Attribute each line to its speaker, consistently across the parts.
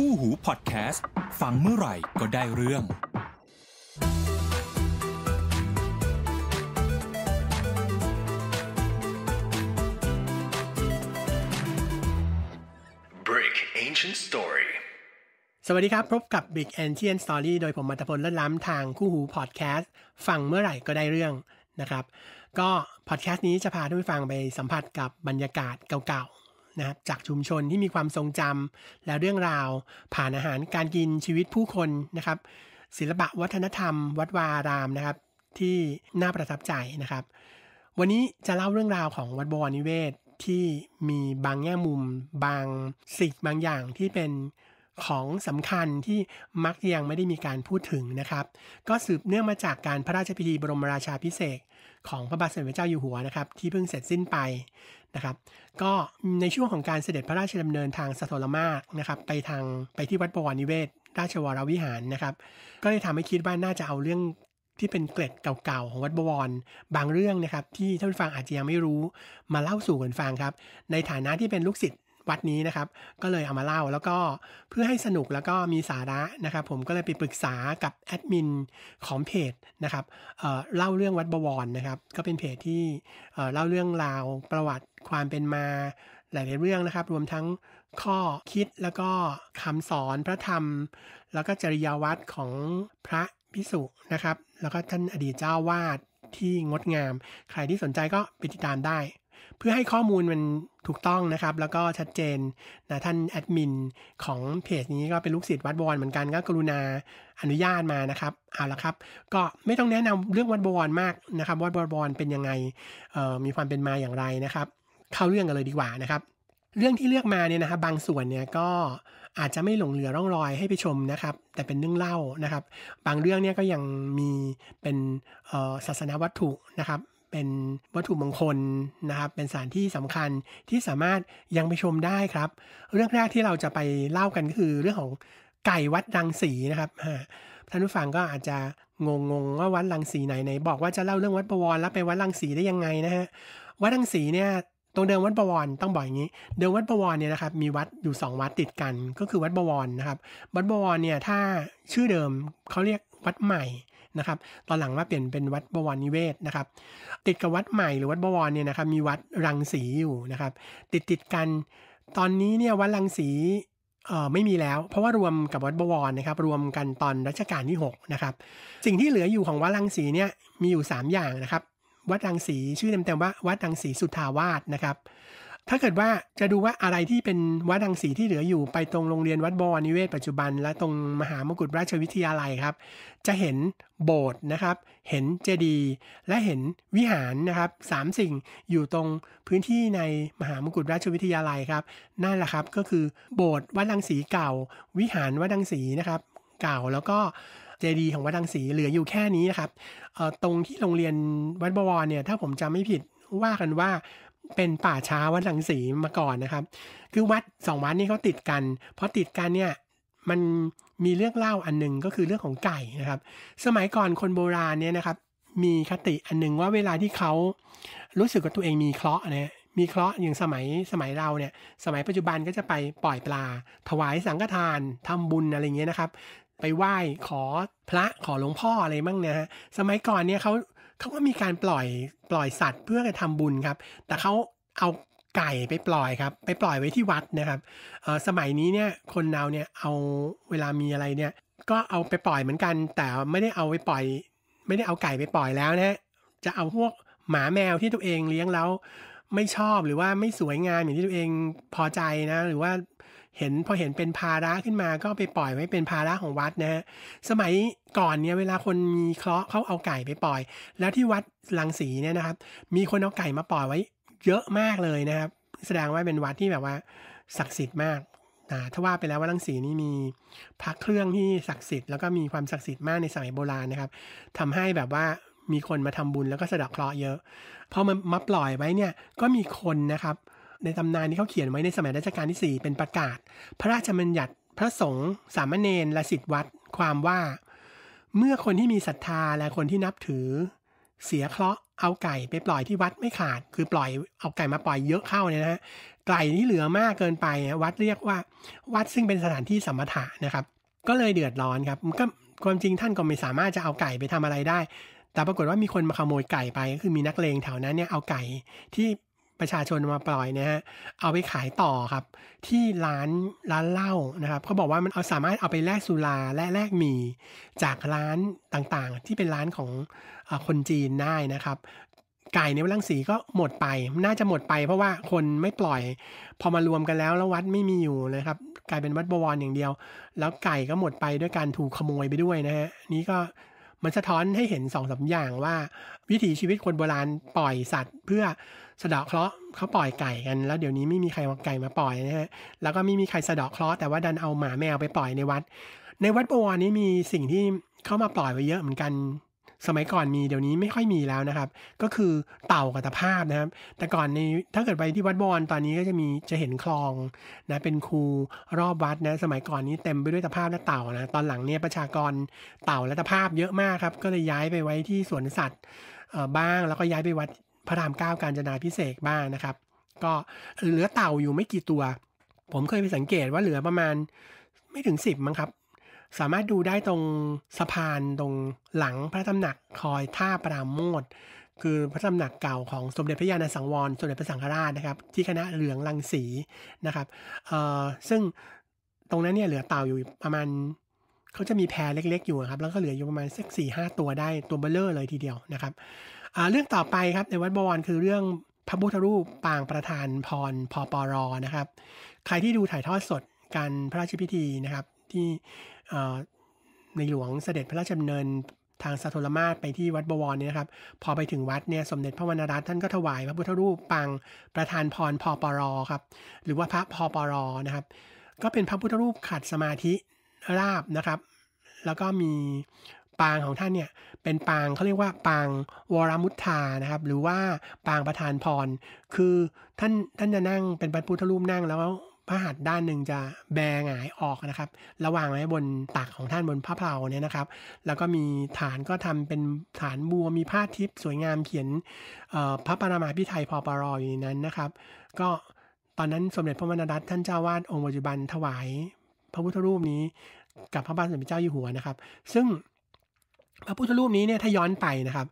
Speaker 1: คู่หูพอดแคสต์ฟังเมื่อไหร่ก็ได้เรื่อง Break Ancient Story สวัสดีครับ พบกับ Big Ancient Story โดยผมมัตพลเละล้ำทางคู่หูพอดแคสต์ฟังเมื่อไหร่ก็ได้เรื่องนะครับ ก็พอดแคสต์นี้จะพาทุกฟังไปสัมผัสกับบรรยากาศเก่าๆนะครับจากชุมชนที่มีความทรงจำและเรื่องราวผ่านอาหารการกินชีวิตผู้คนนะครับ ศิลปะวัฒนธรรม วัดวารามนะครับ ที่น่าประทับใจนะครับ วันนี้จะเล่าเรื่องราวของวัดบวรนิเวศที่มีบางแง่มุม บางสิ่งบางอย่างที่เป็นของสำคัญที่มักยังไม่ได้มีการพูดถึงนะครับ ก็สืบเนื่องมาจากการพระราชพิธีบรมราชาพิเศษของพระบาทสมเด็จพระเจ้าอยู่หัวนะครับที่เพิ่งเสร็จสิ้นไปนะครับก็ในช่วงของการเสด็จพระราชดำเนินทางสะทรมากนะครับไปทางไปที่วัดปวรนิเวศ ราชวรวิหารนะครับ ก็เลยทำให้คิดว่าน่าจะเอาเรื่องที่เป็นเกล็ดเก่าๆของวัดบวรบางเรื่องนะครับที่ท่านฟังอาจจะยังไม่รู้ มาเล่าสู่กันฟังครับในฐานะที่เป็นลูกศิษย์วัดนี้นะครับก็เลยเอามาเล่าแล้วก็เพื่อให้สนุกแล้วก็มีสาระนะครับ ผมก็เลยไปปรึกษากับแอดมินของเพจนะครับเเล่าเรื่องวัดบวรนะครับก็เป็นเพจที่เเล่าเรื่องราวประวัติความเป็นมาหลายๆเรื่องนะครับ รวมทั้งข้อคิดแล้วก็คำสอนพระธรรม แล้วก็จริยวัดของพระพิสุนะครับ แล้วก็ท่านอดีตเจ้าวาดที่งดงาม ใครที่สนใจก็ไปติดตามได้พื่อให้ข้อมูลมันถูกต้องนะครับ แล้วก็ชัดเจนนะท่านแอดมินของเพจนี้ก็เป็นลูกศิษย์วัดบวรเหมือนกันก็กรุณาอนุญาตมานะครับเอาละครับ ก็ไม่ต้องแนะนำเรื่องวัดบวรมากนะครับ วัดบวรเป็นยังไงมีความเป็นมาอย่างไรนะครับ เข้าเรื่องกันเลยดีกว่านะครับ เรื่องที่เลือกมาเนี่ยนะครับบางส่วนเนี่ยก็อาจจะไม่หลงเหลือร่องรอยให้ไปชมนะครับ แต่เป็นเรื่องเล่านะครับ บางเรื่องเนี่ยก็ยังมีเป็นศาสนาวัตถุนะครับเป็นวัตถุมงคลนะครับ เป็นสถานที่สำคัญที่สามารถยังไปชมได้ครับ เรื่องแรกที่เราจะไปเล่ากันก็คือเรื่องของไก่วัดรังสีนะครับ ท่านผู้ฟังก็อาจจะงงงว่าวัดรังสีไหนไหน บอกว่าจะเล่าเรื่องวัดประวรแล้วไปวัดรังสีได้ยังไงนะฮะ วัดรังสีเนี่ย ตรงเดิมวัดประวรต้องบอกอย่างนี้ เดิมวัดประวรเนี่ยนะครับมีวัดอยู่ 2 วัดติดกัน ก็คือวัดประวรนะครับ วัดประวรเนี่ยถ้าชื่อเดิมเขาเรียกวัดใหม่นะครับตอนหลังมาเปลี่ยนเป็นวัดบวรนิเวศนะครับ ติดกับวัดใหม่หรือวัดบวรเนี่ยนะครับมีวัดรังสีอยู่นะครับ ติดติดกันตอนนี้เนี่ยวัดรังสีเออไม่มีแล้วเพราะว่ารวมกับวัดบวรนะครับ รวมกันตอนรัชกาลที่6นะครับ สิ่งที่เหลืออยู่ของวัดรังสีเนี่ยมีอยู่ 3 อย่างนะครับ วัดรังสีชื่อเต็มๆว่าวัดรังสีสุทธาวาสนะครับถ้าเกิดว่าจะดูว่าอะไรที่เป็นวัดดังสีที่เหลืออยู่ไปตรงโรงเรียนวัดบวรนิเวศ ปัจจุบัน และตรงมหามกุฏราชวิทยาลัยครับ จะเห็นโบสถ์นะครับ เห็นเจดีย์และเห็นวิหารนะครับสามสิ่งอยู่ตรงพื้นที่ในมหามกุฏราชวิทยาลัยครับนั่นแหละครับก็คือโบสถ์วัดดังสีเก่า วิหารวัดดังสีนะครับ เก่าแล้วก็เจดีย์ของวัดดังสีเหลืออยู่แค่นี้นะครับตรงที่โรงเรียนวัดบวรเนี่ยถ้าผมจำไม่ผิดว่ากันว่าเป็นป่าช้าวัดหลังสีมาก่อนนะครับ คือวัดสองวัดนี้เขาติดกัน เพราะติดกันเนี่ยมันมีเรื่องเล่าอันหนึ่งก็คือเรื่องของไก่นะครับ สมัยก่อนคนโบราณเนี่ยนะครับ มีคติอันหนึ่งว่าเวลาที่เขารู้สึกว่าตัวเองมีเคราะห์นะมีเคราะห์อย่างสมัยสมัยเราเนี่ยสมัยปัจจุบันก็จะไปปล่อยปลา ถวายสังฆทานทำบุญอะไรเงี้ยนะครับ ไปไหว้ขอพระขอหลวงพ่ออะไรบ้างนะฮะสมัยก่อนเนี่ยเขาเขาก็มีการปล่อยปล่อยสัตว์เพื่อจะทำบุญครับ แต่เขาเอาไก่ไปปล่อยครับ ไปปล่อยไว้ที่วัดนะครับสมัยนี้เนี่ยคนเราเนี่ยเอาเวลามีอะไรเนี่ย ก็เอาไปปล่อยเหมือนกัน แต่ไม่ได้เอาไปปล่อยไม่ได้เอาไก่ไปปล่อยแล้วนะจะเอาพวกหมาแมวที่ตัวเองเลี้ยงแล้ว ไม่ชอบหรือว่าไม่สวยงามอย่างที่ตัวเองพอใจนะ หรือว่าเห็นพอเห็นเป็นภาระขึ้นมาก็ไปปล่อยไว้เป็นภาระของวัดนะฮะ สมัยก่อนเนี่ยเวลาคนมีเคราะห์เขาเอาไก่ไปปล่อย แล้วที่วัดลังสีเนี่ยนะครับ มีคนเอาไก่มาปล่อยไว้เยอะมากเลยนะครับ แสดงว่าเป็นวัดที่แบบว่าศักดิ์สิทธิ์มากถ้าว่าไปแล้วว่าลังสีนี่มีพระเครื่องที่ศักดิ์สิทธิ์แล้วก็มีความศักดิ์สิทธิ์มากในสมัยโบราณนะครับ ทำให้แบบว่ามีคนมาทำบุญแล้วก็สะดอกเคราะห์เยอะ พอมามาปล่อยไว้เนี่ยก็มีคนนะครับในตำนานนี้เขาเขียนไว้ในสมัยรัชกาลที่ 4 เป็นประกาศพระราชบัญญัติพระสงฆ์สามเณรและสิทธิวัดความว่าเมื่อคนที่มีศรัทธาและคนที่นับถือ เสียเคราะห์เอาไก่ ไปปล่อยที่วัดไม่ขาดคือปล่อยเอาไก่มาปล่อยเยอะเข้าเนี่ยนะฮะไก่ที่เหลือมากเกินไป วัดเรียกว่า วัดซึ่งเป็นสถานที่สมถะนะครับ ก็เลยเดือดร้อนครับก็ความจริงท่านก็ไม่สามารถจะเอาไก่ไปทำอะไรได้ แต่ปรากฏว่ามีคนมาขโมยไก่ไปก็คือมีนักเลงแถวนั้นเนี่ยเอาไก่ที่ประชาชนมาปล่อยนะฮะ เอาไปขายต่อครับที่ร้านร้านเหล้านะครับเขาบอกว่ามันเอาสามารถเอาไปแลกสุราและแลกหมี่จากร้านต่างๆที่เป็นร้านของคนจีนได้นะครับ ไก่ในวัลังสีก็หมดไป น่าจะหมดไปเพราะว่าคนไม่ปล่อย พอมารวมกันแล้วแล้ววัดไม่มีอยู่นะครับกลายเป็นวัดบวรอย่างเดียว แล้วไก่ก็หมดไปด้วยการถูกขโมยไปด้วยนะฮะนี่ก็มันสะท้อนให้เห็นสองสาอย่างว่าวิถีชีวิตคนโบราณปล่อยสัตว์เพื่อสะดอกเคราะห์เขาปล่อยไก่กันแล้วเดี๋ยวนี้ไม่มีใครเอาไก่มาปล่อยนะฮะแล้วก็ไม่มีใครสะดอกเคราะห์แต่ว่าดันเอาหมาแมวไปปล่อยในวัด ในวัดบวรนี้มีสิ่งที่เข้ามาปล่อยไว้เยอะเหมือนกันสมัยก่อนมีเดี๋ยวนี้ไม่ค่อยมีแล้วนะครับ ก็คือเต่ากับตะภาพนะครับ แต่ก่อนในถ้าเกิดไปที่วัดบอลตอนนี้ก็จะมีจะเห็นคลองนะเป็นคูรอบวัดนะสมัยก่อนนี้เต็มไปด้วยตะภาพและเต่านะตอนหลังเนี่ยประชากรเต่าและตะภาพเยอะมากครับก็เลยย้ายไปไว้ที่สวนสัตว์บ้างแล้วก็ย้ายไปวัดพระรามเก้าการจนาพิเศษบ้างนะครับ ก็เหลือเต่าอยู่ไม่กี่ตัว ผมเคยไปสังเกตว่าเหลือประมาณไม่ถึงสิบมั้งครับ สามารถดูได้ตรงสะพานตรงหลังพระตำหนักคอยท่าปราโมทคือพระตำหนักเก่าของสมเด็จพระยาณสังวร สมเด็จพระสังฆราชนะครับ ที่คณะเหลืองลังสีนะครับเออซึ่งตรงนั้นเนี่ยเหลือเต่าอยู่ประมาณเขาจะมีแพรเล็กๆ อยู่ครับ แล้วก็เหลืออยู่ประมาณสักสี่ห้าตัวได้ตัวเบลเลอร์ เลยทีเดียวนะครับเรื่องต่อไปครับในวัดบวรคือเรื่องพระพุทธรูปปางประธานพรพปรนะครับ ใครที่ดูถ่ายทอดสดการพระราชพิธีนะครับที่ในหลวงเสด็จพระราชดำเนินทางสาตุลมาศไปที่วัดบวรเนี่ยครับ พอไปถึงวัดเนี่ยสมเด็จพระวรรณรัตน์ท่านก็ถวายพระพุทธรูปปางประธานพรพปรครับหรือว่าพระพปรนะครับก็เป็นพระพุทธรูปขัดสมาธิราบนะครับ แล้วก็มีปาง ของท่านเนี่ยเป็นปางเขาเรียกว่าปางวรมุทธานะครับ หรือว่าปางประธานพรคือท่านท่านจะนั่งเป็นพระพุทธรูป นั่งแล้วพระหัตถ์ด้านหนึ่งจะแบงหงายออกนะครับ ระหว่างไว้บนตักของท่านบนพระเพลาเนี่ยนะครับ แล้วก็มีฐานก็ทำเป็นฐานบัวมีผ้าทิพย์ สวยงามเขียนพระปรมาพิไทยพอปรออยู่ในนั้นนะครับ ก็ตอนนั้นสมเด็จพระมรดาท่านเจ้าวาดองค์ปัจจุบันถวายพระพุทธรูปนี้กับพระบาทสมเด็จเจ้าอยู่หัวนะครับ ซึ่งพระพุทธรูปนี้เนี่ยถ้าย้อนไปนะครับ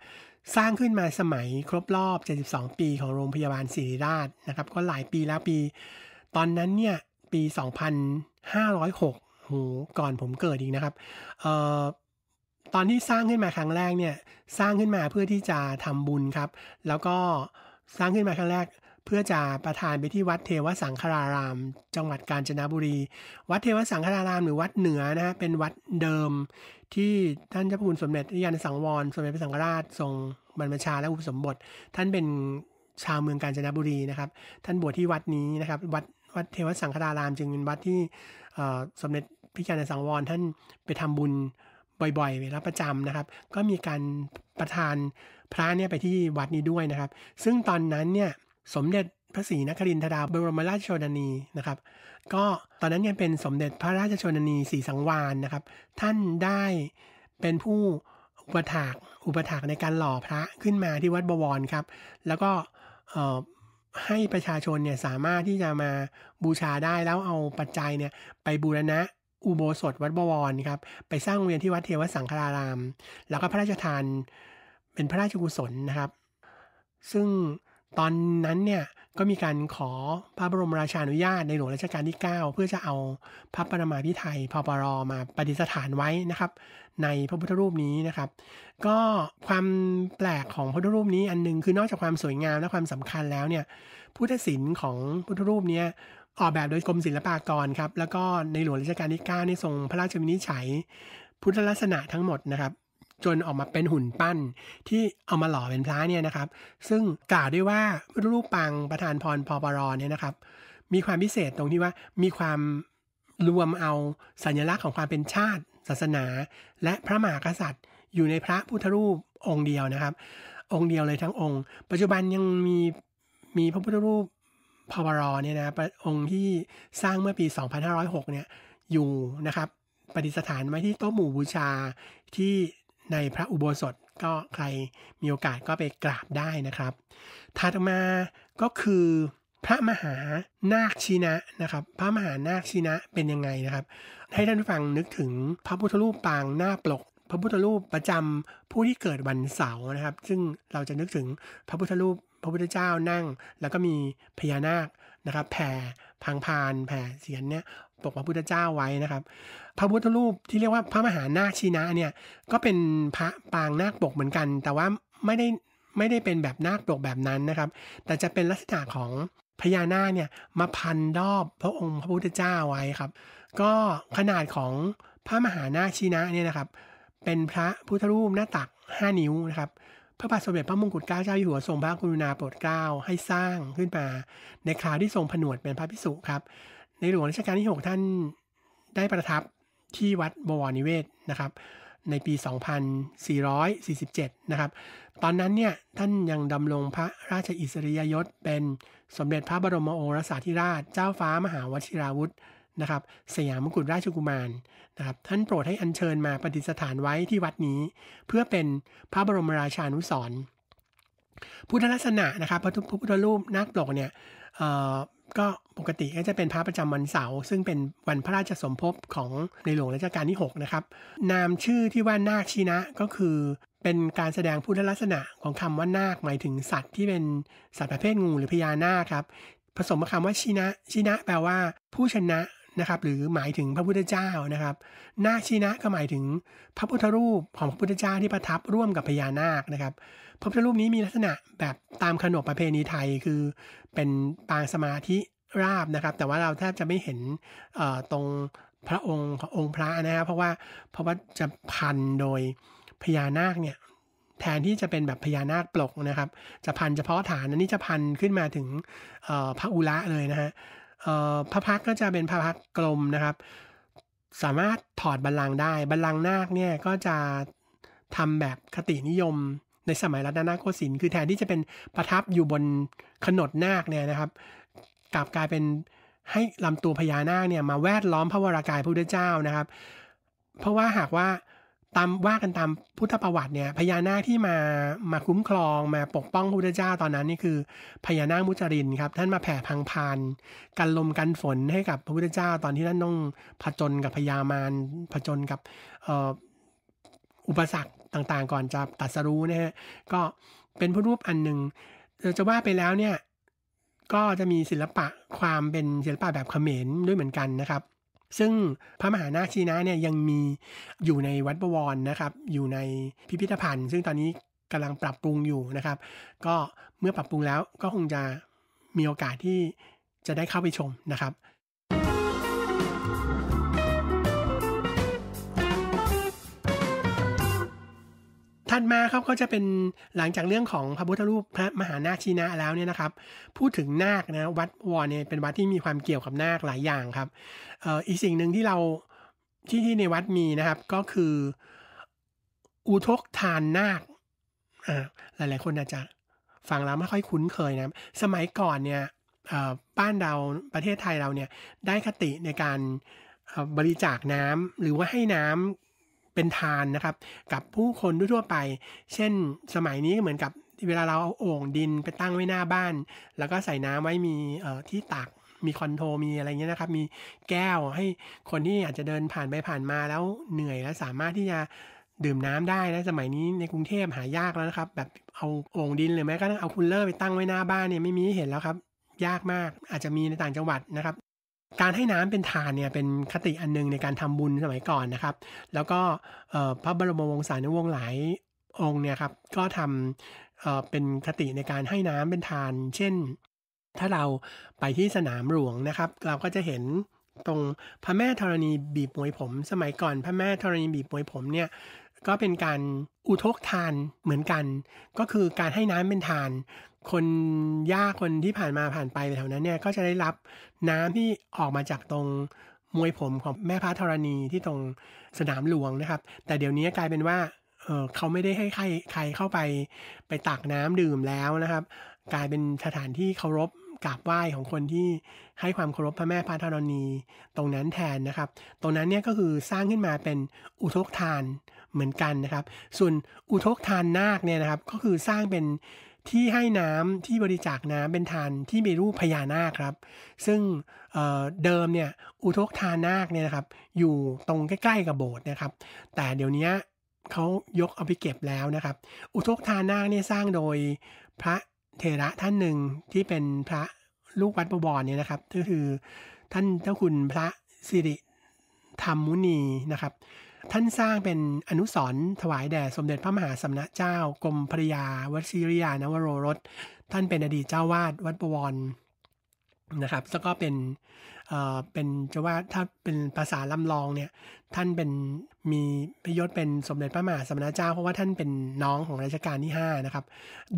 Speaker 1: สร้างขึ้นมาสมัยครบรอบ 72 ปีของโรงพยาบาลศิริราชนะครับ ก็หลายปีแล้วปี ตอนนั้นเนี่ยปี 2506หูก่อนผมเกิดอีกนะครับเอ่อตอนที่สร้างขึ้นมาครั้งแรกเนี่ย สร้างขึ้นมาเพื่อที่จะทำบุญครับ แล้วก็สร้างขึ้นมาครั้งแรกเพื่อจะประทานไปที่วัดเทวสังขาราม จังหวัดกาญจนบุรี วัดเทวสังขารามหรือวัดเหนือนะฮะเป็นวัดเดิมที่ท่านเจ้าพระคุณสมเด็จยานสังวรสมเด็จพระสังฆราชทรงบรรพชาและอุปสมบท ท่านเป็นชาวเมืองกาญจนบุรีนะครับ ท่านบวชที่วัดนี้นะครับวัดวัดเทวสังฆาราม จึงเป็นวัดที่สมเด็จพรณาสังวร ท่านไปทำบุญบ่อยๆเวลาประจำนะครับ ก็มีการประทานพระเนี่ยไปที่วัดนี้ด้วยนะครับ ซึ่งตอนนั้นเนี่ยสมเด็จพระศรีนครินทราบรมราชชนนีนะครับก็ตอนนั้นยังเป็นสมเด็จพระราชชนนีสีสังวานนะครับ ท่านได้เป็นผู้อุปถากอุปถากในการหล่อพระขึ้นมาที่วัดบวรครับ แล้วก็ให้ประชาชนเนี่ยสามารถที่จะมาบูชาได้แล้วเอาปัจจัยเนี่ยไปบูรณะอุโบสถ วัดบวรครับ ไปสร้างเวียนที่วัดเทวสังฆาราม แล้วก็พระราชทานเป็นพระราชกุศลนะครับ ซึ่งตอนนั้นเนี่ยก็มีการขอพระบรมราชานุญาตในหลวงรัชกาลที่ 9 เพื่อจะเอาพระปรมาพิไทยพปรมาปฏิสถานไว้นะครับ ในพระพุทธรูปนี้นะครับ ก็ความแปลกของพระพุทธรูปนี้อันนึงคือนอกจากความสวยงามและความสำคัญแล้วเนี่ยพุทธศิลป์ของพุทธรูปนี้ออกแบบโดยกรมศิลปากรครับแล้วก็ในหลวงรัชกาลที่9ในทรงพระราชวินิจฉัย พุทธลักษณะทั้งหมดนะครับจนออกมาเป็นหุ่นปั้นที่เอามาหล่อเป็นพระเนี่ยนะครับ ซึ่งกล่าวด้วยว่ารูปปังประธานพรพปรเนี่ยนะครับ มีความพิเศษตรงที่ว่ามีความรวมเอาสัญลักษณ์ของความเป็นชาติ ศาสนา และพระมหากษัตริย์ อยู่ในพระพุทธรูปองค์เดียวนะครับ องค์เดียวเลยทั้งองค์ ปัจจุบันยังมีมีพระพุทธรูปพวรเนี่ยนะองค์ที่สร้างเมื่อปี2506เนี่ยอยู่นะครับปฏิสถานไว้ที่โต๊ะหมู่บูชาที่ในพระอุโบสถก็ใครมีโอกาสก็ไปกราบได้นะครับถัดมาก็คือพระมหานาคชินะนะครับ พระมหานาคชินะเป็นยังไงนะครับ ให้ท่านฟังนึกถึงพระพุทธรูปปางหน้าปลก พระพุทธรูปประจำผู้ที่เกิดวันเสาร์นะครับ ซึ่งเราจะนึกถึงพระพุทธรูปพระพุทธเจ้านั่ง แล้วก็มีพญานาคนะครับแผ่พังพานแผ่เสียนเนี่ยปกพระพุทธเจ้าไว้นะครับ พระพุทธรูป ที่เรียกว่าพระมหานาคชีนะเนี่ยก็เป็นพระปางนาคปกเหมือนกัน แต่ว่าไม่ได้ไม่ได้เป็นแบบนาคปกแบบนั้นนะครับ แต่จะเป็นลักษณะของพญานาคเนี่ยมาพันรอบพระองค์พระพุทธเจ้าไว้ครับ ก็ขนาดของพระมหานาคชีนะเนี่ยนะครับ เป็นพระพุทธรูป หน้าตัก 5 นิ้วนะครับพระบาทสมเด็จพระมงกุฎเกล้าเจ้าอยู่หัวทรงพระกรุณาโปรดเกล้าให้สร้างขึ้นมา ในคราวที่ทรงผนวดเป็นพระภิกษุครับ ในหลวงรัชกาลที่ 6 ท่านได้ประทับที่วัดบวรนิเวศนะครับ ในปี 2447 นะครับตอนนั้นเนี่ย ท่านยังดำรงพระราชอิสริยยศเป็นสมเด็จพระบรมโอรสาธิราชเจ้าฟ้ามหาวชิราวุธนะครับสยามมกุฎราชกุมารนะครับท่านโปรดให้อัญเชิญมาปฏิสถานไว้ที่วัดนี้ เพื่อเป็นพระบรมราชานุสรพุทธลักษณะนะครับพระพุทธรูปนาคปลกเนี่ยก็ปกติก็จะเป็นพระประจำวันเสาร์ซึ่งเป็นวันพระราชสมภพของในหลวงรัชกาลที่6นะครับนามชื่อที่ว่านาคชินะก็คือ เป็นการแสดงพุทธลักษณะของคำว่านาคหมายถึงสัตว์ ที่เป็นสัตว์ประเภทงูหรือพญานาคครับผสมกับคำว่าชินะชินะแปลว่าผู้ชนะนะครับหรือหมายถึงพระพุทธเจ้านะครับนาชินะก็หมายถึงพระพุทธรูปของพระพุทธเจ้าที่ประทับร่วมกับพญานาคนะครับ พระพุทธรูปนี้มีลักษณะแบบตามขนบประเพณีไทยคือเป็นปางสมาธิราบนะครับ แต่ว่าเราแทบจะไม่เห็นตรงพระองค์องค์พระนะครับเพราะว่าเพราะว่าจะพันโดยพญานาคเนี่ยแทนที่จะเป็นแบบพญานาคปลกนะครับจะพันเฉพาะฐานอันนี้จะพันขึ้นมาถึงพระอุระเลยนะฮะพระพักก็จะเป็นพระพักกลมนะครับ สามารถถอดบัลลังก์ได้บัลลังก์นาคเนี่ยก็จะทำแบบคตินิยมในสมัยรัตนโกสินทร์คือแทนที่จะเป็นประทับอยู่บน ขนดนาคเนี่ยนะครับ กลับกลายเป็นให้ลำตัวพญานาคเนี่ยมาแวดล้อมพระวรากายพระพุทธเจ้านะครับ เพราะว่าหากว่าตามว่ากันตามพุทธประวัติเนี่ย พญานาคที่มามาคุ้มครองมาปกป้องพระพุทธเจ้าตอนนั้นนี่คือ พญานาคมุจรินครับท่านมาแผ่พังพานกันลมกันฝนให้กับพระพุทธเจ้าตอนที่ท่านต้องผจญกับพญามารผจญกับอุปสรรคต่างๆ ก่อนจะตัดสรู้นะฮะก็เป็นพระรูปอันหนึ่งจะว่าไปแล้วเนี่ย ก็จะมีศิลปะความเป็นศิลปะแบบเขมรด้วยเหมือนกันนะครับซึ่งพระมหานาคชีนะเนี่ยยังมีอยู่ในวัดบวรนะครับ อยู่ในพิพิธภัณฑ์ ซึ่งตอนนี้กำลังปรับปรุงอยู่นะครับ ก็เมื่อปรับปรุงแล้วก็คงจะมีโอกาสที่จะได้เข้าไปชมนะครับถัดมาครับก็จะเป็นหลังจากเรื่องของพระพุทธรูปพระมหานาชีนะแล้วเนี่ยนะครับพูดถึงนาคนะวัดวอเนี่ยเป็นวัดที่มีความเกี่ยวกับนาคหลายอย่างครับออีกสิ่งหนึ่งที่เราที่ที่ในวัดมีนะครับก็คืออุทกทานนาค หลาย ๆ คนอาจจะฟังแล้วไม่ค่อยคุ้นเคยนะสมัยก่อนเนี่ยบ้านเราประเทศไทยเราเนี่ยได้คติในการบริจาคน้ำหรือว่าให้น้ำเป็นทานนะครับ กับผู้คนทั่วไป เช่นสมัยนี้เหมือนกับเวลาเราเอาโอ่งดินไปตั้งไว้หน้าบ้าน แล้วก็ใส่น้ำไว้มีที่ตักมีคอนโทรมีอะไรเงี้ยนะครับ มีแก้วให้คนที่อาจจะเดินผ่านไปผ่านมาแล้วเหนื่อย แล้วสามารถที่จะดื่มน้ำได้นะสมัยนี้ในกรุงเทพหายากแล้วนะครับแบบเอาโอ่งดินหรือแม้กระทั่งเอาคูลเลอร์ไปตั้งไว้หน้าบ้านเนี่ยไม่มีเห็นแล้วครับ ยากมากอาจจะมีในต่างจังหวัดนะครับการให้น้ำเป็นทานเนี่ย เป็นคติอันนึง ในการทำบุญสมัยก่อนนะครับ แล้วก็พระบรมวงศานุวงศ์หลายองค์เนี่ยครับก็ทำเป็นคติในการให้น้ำเป็นทานเช่น ถ้าเราไปที่สนามหลวงนะครับ เราก็จะเห็นตรงพระแม่ธรณีบีบมวยผม สมัยก่อน พระแม่ธรณีบีบมวยผมเนี่ยก็เป็นการอุทกทานเหมือนกัน ก็คือการให้น้ำเป็นทานคนยากคนที่ผ่านมาผ่านไปแถวนั้นเนี่ยก็จะได้รับน้ำที่ออกมาจากตรงมวยผมของแม่พระธรณีที่ตรงสนามหลวงนะครับ แต่เดี๋ยวนี้กลายเป็นว่าเเขาไม่ได้ให้ใครใครเข้าไป ไปตักน้ำดื่มแล้วนะครับ กลายเป็นสถานที่เคารพกราบไหว้ของคนที่ให้ความเคารพพระแม่พระธรณี ตรงนั้นแทนนะครับ ตรงนั้นเนี่ยก็คือสร้างขึ้นมาเป็นอุทกทานเหมือนกันนะครับ ส่วนอุทกทานนาคเนี่ยนะครับก็คือสร้างเป็นที่ให้น้ำที่บริจาคน้ำเป็นทานที่มีรูปพญานาคครับ ซึ่งเเดิมเนี่ยอุทกทานนาคเนี่ยนะครับ อยู่ตรงใกล้ ๆกับโบสถ์นะครับ แต่เดี๋ยวนี้เขายกเอาไปเก็บแล้วนะครับ อุทกทานนาคเนี่ยสร้างโดยพระเทระท่านหนึ่งที่เป็นพระลูกวัดประบอนเนี่ยนะครับ ก็คือท่านเจ้าคุณพระสิริ ธรรมมุนีนะครับท่านสร้างเป็นอนุสรณ์ถวายแด่สมเด็จพระมหาสัมณเจ้า กรมพระยา วัชิริยา นวโรรส ท่านเป็นอดีตเจ้าวาด วัดประวรนะครับ แล้วก็เป็นเป็นจะว่าถ้าเป็นภาษาลำลองเนี่ยท่านเป็นมีพยศเป็นสมเด็จพระมหาสมณเจ้า เพราะว่าท่านเป็นน้องของรัชกาลที่5นะครับ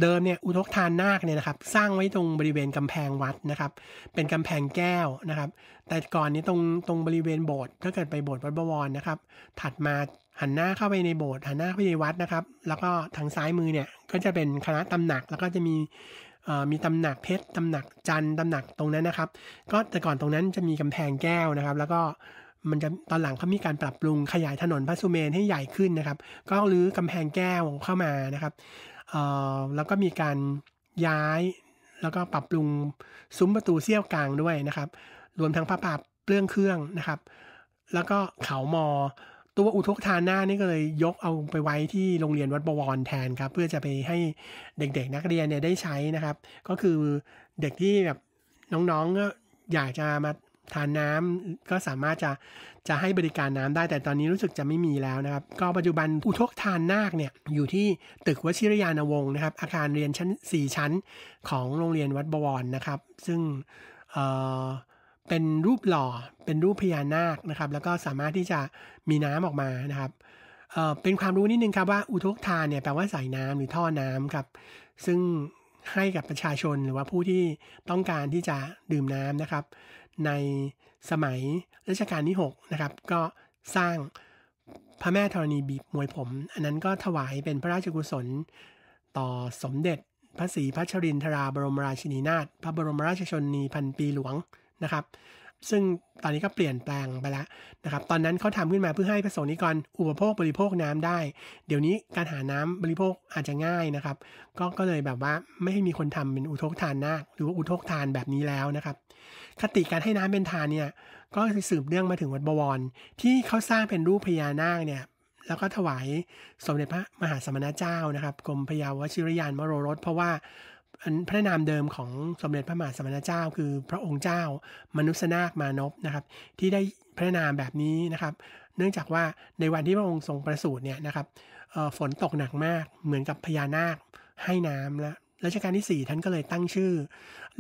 Speaker 1: เดิมเนี่ยอุทกทานนาคเนี่ยนะครับ สร้างไว้ตรงบริเวณกำแพงวัดนะครับ เป็นกำแพงแก้วนะครับ แต่ก่อนนี้ตรงตรงบริเวณโบสถ์ถ้าเกิดไปโบสถ์วัดบวรนะครับ ถัดมาหันหน้าเข้าไปในโบสถ์หันหน้าเข้าไปในวัดนะครับ แล้วก็ทางซ้ายมือเนี่ยก็จะเป็นคณะตำหนักแล้วก็จะมีมีตำหนักเพชรตำหนักจันตำหนักตรงนั้นนะครับ ก็แต่ก่อนตรงนั้นจะมีกำแพงแก้วนะครับ แล้วก็มันจะตอนหลังเขามีการปรับปรุงขยายถนนพระสุเมนให้ใหญ่ขึ้นนะครับ ก็รื้อกำแพงแก้วเข้ามานะครับแล้วก็มีการย้าย แล้วก็ปรับปรุงซุ้มประตูเซี่ยวกลางด้วยนะครับ รวมทั้งพระปราบเปลื้องเครื่องนะครับ แล้วก็เขามอตัวอุทกทานหน้านี่ก็เลยยกเอาไปไว้ที่โรงเรียนวัดบวรแทนครับ เพื่อจะไปให้เด็กๆนักเรียนเนี่ยได้ใช้นะครับ ก็คือเด็กที่แบบน้องๆก็อยากจะมาทานน้ำก็สามารถจะจะให้บริการน้ำได้ แต่ตอนนี้รู้สึกจะไม่มีแล้วนะครับ ก็ปัจจุบันอุทกทานนาคเนี่ย อยู่ที่ตึกวชิรยานวงศ์นะครับ อาคารเรียนชั้น4ชั้นของโรงเรียนวัดบวรนะครับ ซึ่งเอ่อเป็นรูปหล่อ เป็นรูปพญานาคนะครับ แล้วก็สามารถที่จะมีน้ำออกมา นะครับเเป็นความรู้นิดนึงครับว่าอุทกทานเนี่ยแปลว่าสายน้ำหรือท่อน้ำครับ ซึ่งให้กับประชาชนหรือว่าผู้ที่ต้องการที่จะดื่มน้ำนะครับ ในสมัยรัชกาลที่6นะครับ ก็สร้างพระแม่ธรณีบีบมวยผม อันนั้นก็ถวายเป็นพระราชกุศลต่อสมเด็จพระศรีพัชรินทราบรมราชินีนาถพระบรมราชชนนีพันปีหลวงนะครับ ซึ่งตอนนี้ก็เปลี่ยนแปลงไปแล้วนะครับ ตอนนั้นเขาทำขึ้นมาเพื่อให้พระสงฆ์นิกรอุปโภคบริโภคน้ำได้ เดี๋ยวนี้การหาน้ำบริโภคอาจจะง่ายนะครับ ก็ก็เลยแบบว่าไม่ให้มีคนทำเป็นอุทกทานนาคหรือว่าอุทกทานแบบนี้แล้วนะครับ คติการให้น้ำเป็นทานเนี่ยก็สืบเนื่องมาถึงวัดบวร ที่เขาสร้างเป็นรูปพญานาคเนี่ย แล้วก็ถวายสมเด็จพระมหาสมณเจ้านะครับ กรมพยาวชิรยานมโรรส เพราะว่าพระนามเดิมของสมเด็จพระมหาสมณเจ้าคือพระองค์เจ้ามนุษนาคมานพนะครับ ที่ได้พระนามแบบนี้นะครับ เนื่องจากว่าในวันที่พระองค์ทรงประสูติเนี่ยนะครับฝนตกหนักมากเหมือนกับพญานาคให้น้ำแล้วรัชกาลที่4ท่านก็เลยตั้งชื่อ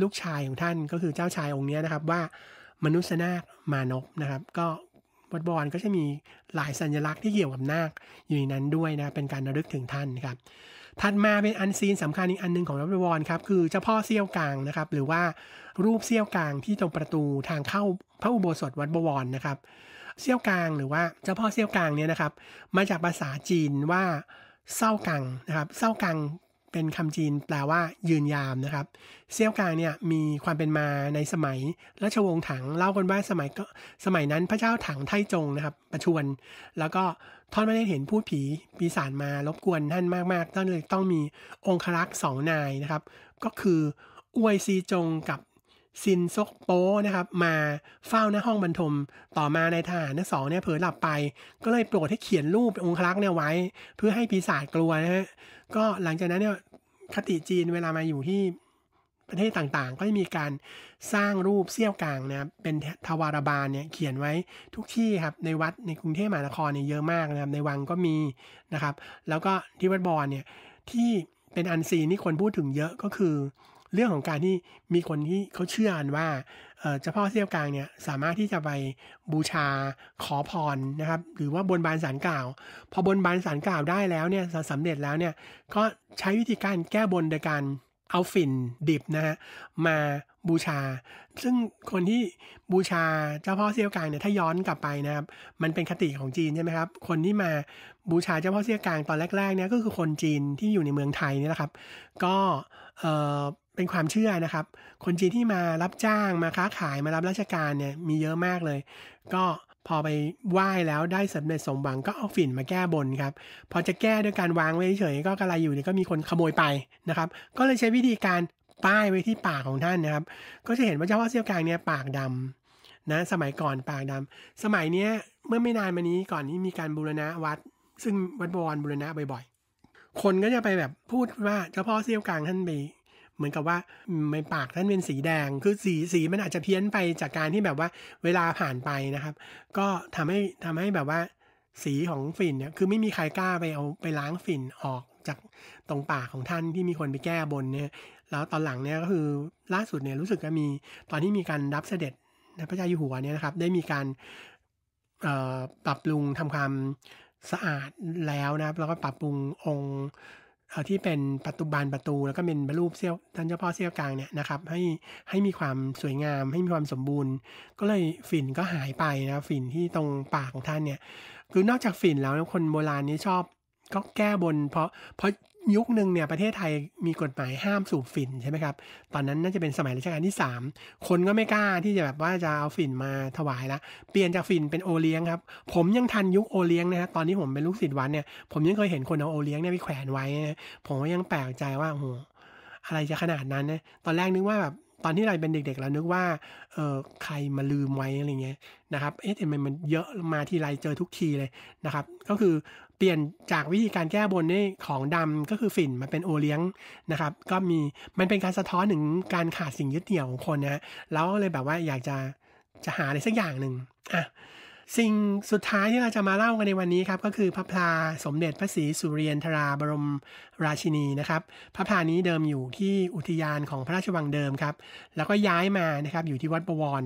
Speaker 1: ลูกชายของท่านก็คือเจ้าชายองค์นี้นะครับ ว่ามนุษนาคมานพนะครับ ก็บทบอลก็จะมีหลายสัญลักษณ์ที่เกี่ยวกับนาคอยู่ในนั้นด้วยนะเป็นการระลึกถึงท่านครับถัดมาเป็นอันซีนสำคัญอีกอันนึงของรับวอนครับคือเจ้าพ่อเซี่ยวกางนะครับ หรือว่ารูปเซี่ยวกางที่ตรงประตูทางเข้าพระอุโบสถวัดบวรนะครับเซี่ยวกางหรือว่าเจ้าพ่อเซี่ยวกางเนี่ยนะครับมาจากภาษาจีนว่าเศร้ากังนะครับเศร้ากังเป็นคำจีนแปลว่า ยืนยามนะครับเซี่ยวกางเนี่ย มีความเป็นมาในสมัยราชวงศ์ถัง เล่ากันว่าสมัยก็สมัยนั้นพระเจ้าถังไทจงนะครับ ประชวน แล้วก็ท่านไม่ได้เห็นผู้ผีปีศาจมารบกวนท่านมาก ๆ ต้องเลยต้องมีองครักษ์สองนายนะครับ ก็คืออวยซีจงกับซินซกโป้ นะครับ มาเฝ้าในห้องบรรทม ต่อมาในทหารทั้งสองเนี่ยเผลอหลับไป ก็เลยโปรดให้เขียนรูปองค์รักษ์เนี่ยไว้ เพื่อให้ปีศาจกลัวนะฮะก็หลังจากนั้นเนี่ยคติจีนเวลามาอยู่ที่ประเทศต่างๆ ก็มีการสร้างรูปเสี้ยวกลางนะครับเป็นทวารบาลเนี่ย เขียนไว้ทุกที่ครับ ในวัดในกรุงเทพมหานครเนี่ยเยอะมากนะครับในวังก็มีนะครับ แล้วก็ที่วัดบอลเนี่ยที่เป็นอันซีนที่คนพูดถึงเยอะก็คือเรื่องของการที่มีคนที่เขาเชื่อว่าเจ้าพ่อเซียวกลางเนี่ยสามารถที่จะไปบูชาขอพรนะครับ หรือว่าบนบานสารกล่าว พอบนบานสารกล่าวได้แล้วเนี่ยสำเร็จแล้วเนี่ยก็ใช้วิธีการแก้บนโดยการเอาฝิ่นดิบนะฮะมาบูชา ซึ่งคนที่บูชาเจ้าพ่อเสี้ยวกลางเนี่ยถ้าย้อนกลับไปนะครับ มันเป็นคติของจีนใช่ไหมครับคนที่มาบูชาเจ้าพ่อเสี้ยวกลางตอนแรกๆเนี่ยก็คือคนจีนที่อยู่ในเมืองไทยนี่แหละครับ ก็เอ่อเป็นความเชื่อนะครับ คนจีนที่มารับจ้างมาค้าขายมารับราชการเนี่ยมีเยอะมากเลย ก็พอไปไหว้แล้วได้สำเร็จสมหวัง ก็เอาฝิ่นมาแก้บนครับพอจะแก้ด้วยการวางไว้เฉยก็กระไรอยู่เนี่ยก็มีคนขโมยไปนะครับ ก็เลยใช้วิธีการป้ายไว้ที่ปากของท่านนะครับ ก็จะเห็นว่าเจ้าพ่อเซี่ยวกางเนี่ยปากดำนะสมัยก่อนปากดำ สมัยเนี้ยเมื่อไม่นานมานี้ก่อนนี้มีการบูรณะวัด ซึ่งวัดบวรบูรณะบ่อย ๆ คนก็จะไปแบบพูดว่าเจ้าพ่อเซี่ยวกางท่านไปเหมือนกับว่าไม่ปากท่านเป็นสีแดง คือสีสีมันอาจจะเพี้ยนไปจากการที่แบบว่าเวลาผ่านไปนะครับ ก็ทำให้ทำให้แบบว่าสีของฝิ่นเนี่ยคือไม่มีใครกล้าไปเอาไปล้างฝิ่นออกจากตรงปากของท่านที่มีคนไปแก้บนเนี่ย แล้วตอนหลังเนี่ยก็คือล่าสุดเนี่ยรู้สึกจะมีตอนที่มีการรับเสด็จพระเจ้าอยู่หัวเนี่ยนะครับ ได้มีการปรับปรุงทำความสะอาดแล้วนะครับ แล้วก็ปรับปรุงองค์ที่เป็นประตูบานประตู แล้วก็เป็นรูปเซี่ยวท่านเจ้าพ่อเซี่ยวกลางเนี่ยนะครับ ให้ ให้มีความสวยงามให้มีความสมบูรณ์ ก็เลยฝิ่นก็หายไปนะฝิ่นที่ตรงปากของท่านเนี่ย คือนอกจากฝิ่นแล้ว คนโบราณนี่ชอบก็แก้บนเพราะเพราะยุคหนึ่งเนี่ยประเทศไทยมีกฎหมายห้ามสูบฝิ่นใช่ไหมครับ ตอนนั้นน่าจะเป็นสมัยรัชกาลที่ 3 คนก็ไม่กล้าที่จะแบบว่าจะเอาฝิ่นมาถวายละเปลี่ยนจากฝิ่นเป็นโอเลี้ยงครับ ผมยังทันยุคโอเลี้ยงนะครตอนนี้ผมเป็นลูกศิษย์วัดเนี่ย ผมยังเคยเห็นคนเอาโอเลี้ยงเนี่ยไปแขวนไว้นะผมก็ยังแปลกใจว่าโหอะไรจะขนาดนั้นนะตอนแรกนึกว่าแบบตอนที่เราเป็นเด็กๆเรานึกว่าเออใครมาลืมไว้อะไรเงี้ยนะครับเอ๊ะทำไมมันเยอะมาทีไรเจอทุกทีเลยนะครับ ก็คือเปลี่ยนจากวิธีการแก้บนนี่ของดำก็คือฝิ่นมาเป็นโอเลี้ยงนะครับ ก็มีมันเป็นการสะท้อนถึงการขาดสิ่งยึดเหนี่ยวของคนนะแล้วเลยแบบว่าอยากจะจะหาอะไรสักอย่างหนึ่งอ่ะสิ่งสุดท้ายที่เราจะมาเล่ากันในวันนี้ครับก็คือพระพลาสมเด็จพระศรีสุริยันทราบรมราชินีนะครับ พระพลานี้เดิมอยู่ที่อุทยานของพระราชวังเดิมครับ แล้วก็ย้ายมานะครับอยู่ที่วัดประวร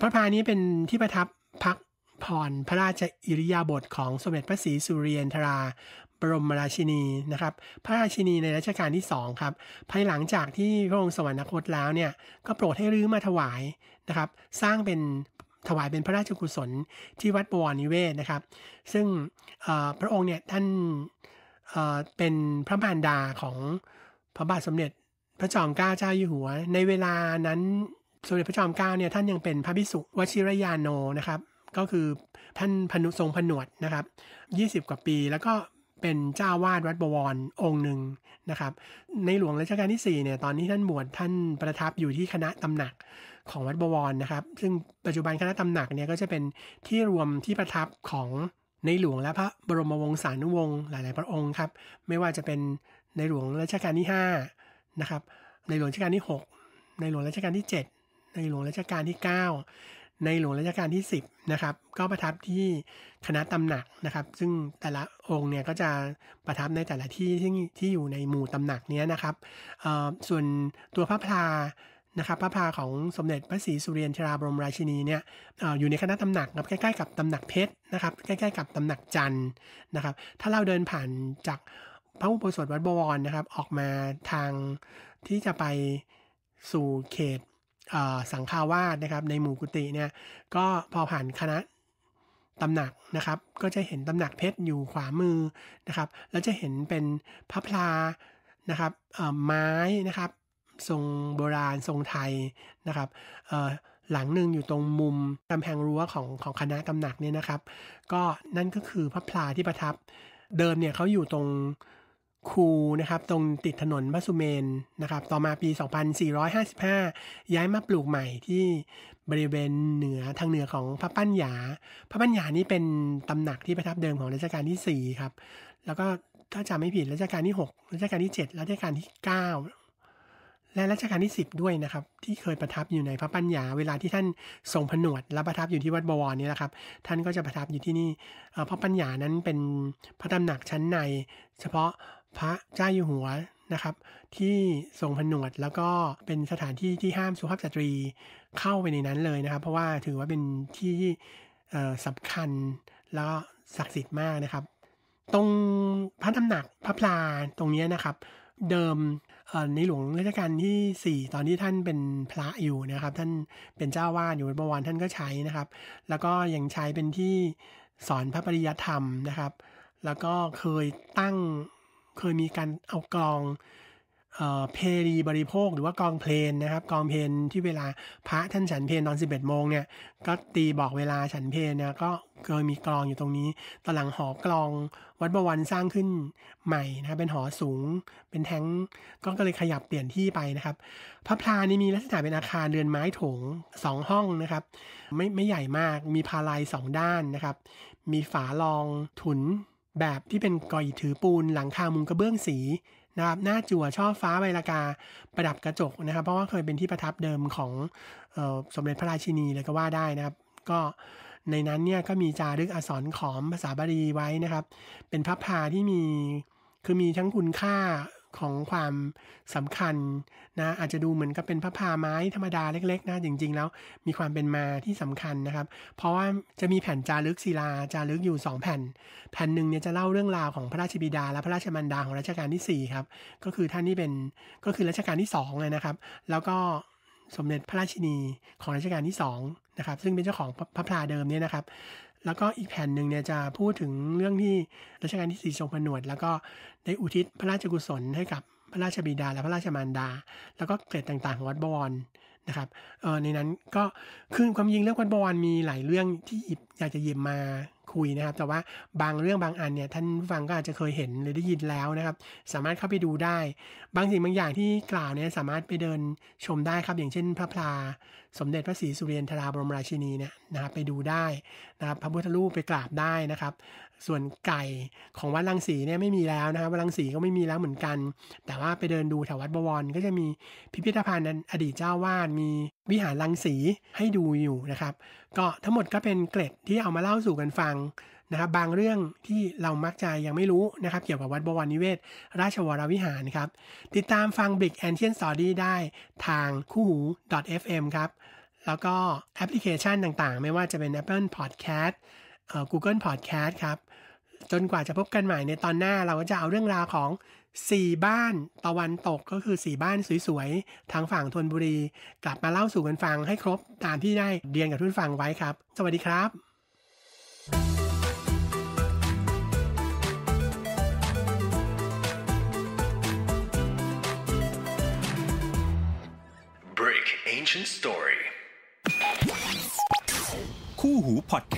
Speaker 1: พระพลานี้เป็นที่ประทับพักผ่อนพระราชอิริยาบถของสมเด็จพระศรีสุริยันทราบรมราชินีนะครับ พระราชินีในรัชกาลที่สองครับภายหลังจากที่พระองค์สวรรคตแล้วเนี่ย ก็โปรดให้รื้อมาถวายนะครับ สร้างเป็นถวายเป็นพระราชกุศลที่วัดบวรนิเวศนะครับ ซึ่งพระองค์เนี่ยท่านเป็นพระมารดาของพระบาทสมเด็จพระจอมเกล้าเจ้าอยู่หัว ในเวลานั้นสมเด็จพระจอมเกล้าเนี่ยท่านยังเป็นพระภิกษุวชิรยานโนนะครับ ก็คือท่านพนุทรงผนวดนะครับ 20 กว่าปี แล้วก็เป็นเจ้าวาดวัดบวร องค์หนึ่งนะครับ ในหลวงรัชกาลที่4เนี่ยตอนนี้ท่านบวชท่านประทับอยู่ที่คณะตำหนักของวัดบวรนะครับ ซึ่งปัจจุบันคณะตำหนักเนี่ยก็จะเป็นที่รวมที่ประทับของในหลวงและพระบรมวงศานุวงศ์หลายๆ พระองค์ครับ ไม่ว่าจะเป็นในหลวงรัชกาลที่5นะครับ ในหลวงรัชกาลที่ 6 ในหลวงรัชกาลที่ 7 ในหลวงรัชกาลที่ 9 ในหลวงรัชกาลที่10นะครับ ก็ประทับที่คณะตำหนักนะครับ ซึ่งแต่ละองค์เนี่ยก็จะประทับในแต่ละที่ที่ที่อยู่ในหมู่ตำหนักนี้นะครับ ส่วนตัวพระพลานะครับพระพาของสมเด็จพระศรีสุริยนทราบรมราชินีเนี่ยอยู่ในคณะตำหนักใกล้ๆกับตำหนักเพชรนะครับ ใกล้ๆกับตำหนักจันทร์นะครับ ถ้าเราเดินผ่านจากพระอุโบสถวัดบวรนะครับ ออกมาทางที่จะไปสู่เขตสังฆาวาสนะครับ ในหมู่กุฏิเนี่ยก็พอผ่านคณะตำหนักนะครับ ก็จะเห็นตำหนักเพชรอยู่ขวามือนะครับแล้วจะเห็นเป็นพระพลานะครับไม้นะครับทรงโบราณทรงไทยนะครับหลังหนึ่งอยู่ตรงมุมกำแพงรั้วของของคณะกำหนักเนี่ยนะครับ ก็นั่นก็คือพระพลาที่ประทับเดิมเนี่ยเขาอยู่ตรงคูนะครับ ตรงติดถนนพระสุเมนนะครับ ต่อมาปี2455ย้ายมาปลูกใหม่ที่บริเวณเหนือทางเหนือของพระปัญญาพระปัญญานี้เป็นตำหนักที่ประทับเดิมของรัชกาลที่4ครับแล้วก็ถ้าจำไม่ผิดรัชกาลที่6รัชกาลที่7รัชกาลที่9และรัชกาลที่10ด้วยนะครับที่เคยประทับอยู่ในพระปัญญา เวลาที่ท่านทรงผนวดและประทับอยู่ที่วัดบวรนี่แหละครับ ท่านก็จะประทับอยู่ที่นี่พระปัญญานั้นเป็นพระตำหนักชั้นใน เฉพาะพระเจ้าอยู่หัวนะครับ ที่ทรงผนวดแล้วก็เป็นสถานที่ที่ห้ามสุภาพสตรีเข้าไปในนั้นเลยนะครับ เพราะว่าถือว่าเป็นที่สำคัญแล้วศักดิ์สิทธิ์มากนะครับ ตรงพระตำหนักพระพลาตรงนี้นะครับเดิมในหลวงรัชกาลที่4ตอนที่ท่านเป็นพระอยู่นะครับ ท่านเป็นเจ้าวาดอยู่บวรท่านก็ใช้นะครับ แล้วก็ยังใช้เป็นที่สอนพระปริยัติธรรมนะครับ แล้วก็เคยตั้งเคยมีการเอากลองเพรีบริโภคหรือว่ากองเพลนนะครับกองเพลนที่เวลาพระท่านฉันเพลนตอน 11โมงเนี่ยก็ตีบอกเวลาฉันเพลนนะก็เคยมีกลองอยู่ตรงนี้ตอนหลังหอกลองวัดบวรสร้างขึ้นใหม่นะเป็นหอสูงเป็นแท้งก็เลยขยับเปลี่ยนที่ไปนะครับพระพลานี่มีลักษณะเป็นอาคารเรือนไม้ถงสองห้องนะครับไม่ไม่ใหญ่มากมีพาลายสองด้านนะครับมีฝารองถุนแบบที่เป็นก่อยถือปูนหลังคามุงกระเบื้องสีนะครับหน้าจั่วช่อฟ้าใบลากาประดับกระจกนะครับ เพราะว่าเคยเป็นที่ประทับเดิมของออสมเด็จพระราชินีเลยก็ว่าได้นะครับ ก็ในนั้นเนี่ยก็มีจารึกอักษรขอมภาษาบาลีไว้นะครับ เป็นพระพาที่มี คือมีทั้งคุณค่าของความสำคัญนะอาจจะดูเหมือนกับเป็นพระพาไม้ธรรมดาเล็ก ๆนะจริงๆ แล้วมีความเป็นมาที่สำคัญนะครับ เพราะว่าจะมีแผ่นจารึกศิลาจารึกอยู่ 2 แผ่น แผ่นหนึ่งเนี่ยจะเล่าเรื่องราวของพระราชบิดาและพระราชมารดาของรัชกาลที่ 4 ครับ ก็คือท่านที่เป็นก็คือรัชกาลที่2เลยนะครับ แล้วก็สมเด็จพระราชินีของรัชกาลที่2นะครับซึ่งเป็นเจ้าของพระพาเดิมเนี่ยนะครับแล้วก็อีกแผ่นหนึ่งเนี่ยจะพูดถึงเรื่องที่รัชกาลที่สี่ทรงผนวด แล้วก็ได้อุทิศพระราชกุศล ให้กับพระราชบิดาและพระราชมารดา แล้วก็เกล็ดต่างๆของวัดบวรนะครับในนั้นก็คือความยิงเรื่องวันบวลมีหลายเรื่องที่อิบอยากจะหยิบมาคุยนะครับ แต่ว่าบางเรื่องบางอันเนี่ยท่านฟังก็อาจจะเคยเห็นหรือได้ยินแล้วนะครับ สามารถเข้าไปดูได้ บางสิ่งบางอย่างที่กล่าวเนี่ยสามารถไปเดินชมได้ครับ อย่างเช่นพระพลาสมเด็จพระศรีสุเรียนทราบรมราชินีเนี่ยนะครับ ไปดูได้นะครับพระพุทธรูปไปกราบได้นะครับส่วนไก่ของวัดรังสีเนี่ยไม่มีแล้วนะครับวัดรังสีก็ไม่มีแล้วเหมือนกัน แต่ว่าไปเดินดูแถววัดบวรก็จะมีพิพิธภัณฑ์อดีตเจ้าวาดมีวิหารรังสีให้ดูอยู่นะครับ ก็ทั้งหมดก็เป็นเกร็ดที่เอามาเล่าสู่กันฟังนะครับบางเรื่องที่เรามักจะยังไม่รู้นะครับเกี่ยวกับวัดบวรนิเวศ ราชวรวิหารครับ ติดตามฟัง Big Ancient Story ได้ทางคู่หู .fm ครับแล้วก็แอปพลิเคชันต่างๆ ไม่ว่าจะเป็น Apple Podcast Google Podcast ครับจนกว่าจะพบกันใหม่ในตอนหน้าเราก็จะเอาเรื่องราวของสี่บ้านตะวันตกก็คือสี่บ้านสวย ๆ ทางฝั่งธนบุรี กลับมาเล่าสู่กันฟังให้ครบตามที่ได้เรียนกับทุนฟังไว้ครับ สวัสดีครับ a k Ancient Story คู่หูพอดแค